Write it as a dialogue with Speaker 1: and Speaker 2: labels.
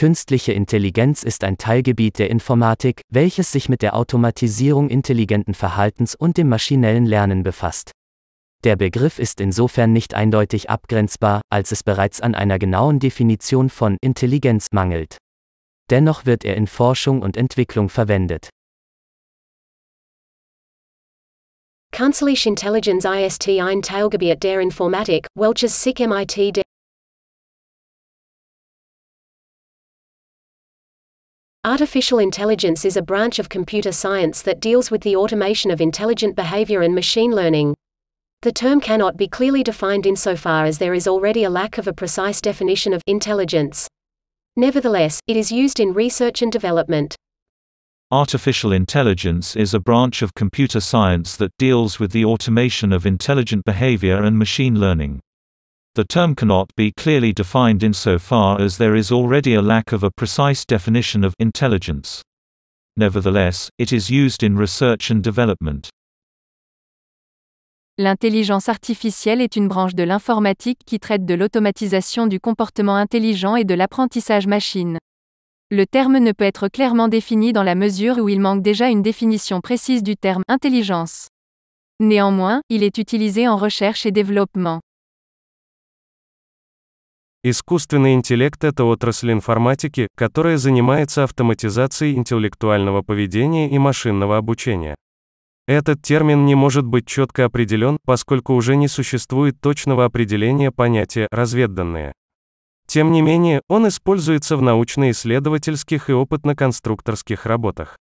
Speaker 1: Künstliche Intelligenz ist ein Teilgebiet der Informatik, welches sich mit der Automatisierung intelligenten Verhaltens und dem maschinellen Lernen befasst. Der Begriff ist insofern nicht eindeutig abgrenzbar, als es bereits an einer genauen Definition von Intelligenz mangelt. Dennoch wird er in Forschung und Entwicklung verwendet.
Speaker 2: Künstliche Intelligenz ist ein Teilgebiet der Informatik, welches sich mit der Artificial intelligence is a branch of computer science that deals with the automation of intelligent behavior and machine
Speaker 3: learning. The term cannot be clearly defined insofar as there is already a lack of a precise definition of intelligence. Nevertheless, it is used in research and development.
Speaker 4: Artificial intelligence is a branch of computer science that deals with the automation of intelligent behavior and machine learning. The term cannot be clearly defined insofar as there is already a lack of a precise definition of intelligence. Nevertheless, it is used in research and development.
Speaker 5: L'intelligence artificielle est une branche de l'informatique qui traite de l'automatisation du comportement intelligent et de l'apprentissage machine. Le terme ne peut être clairement défini dans la mesure où il manque déjà une définition précise du terme intelligence. Néanmoins, il est utilisé en recherche et développement.
Speaker 6: Искусственный интеллект – это отрасль информатики, которая занимается автоматизацией интеллектуального поведения и машинного обучения. Этот термин не может быть четко определен, поскольку уже не существует точного определения понятия «разведданные». Тем не менее, он используется в научно-исследовательских и опытно-конструкторских работах.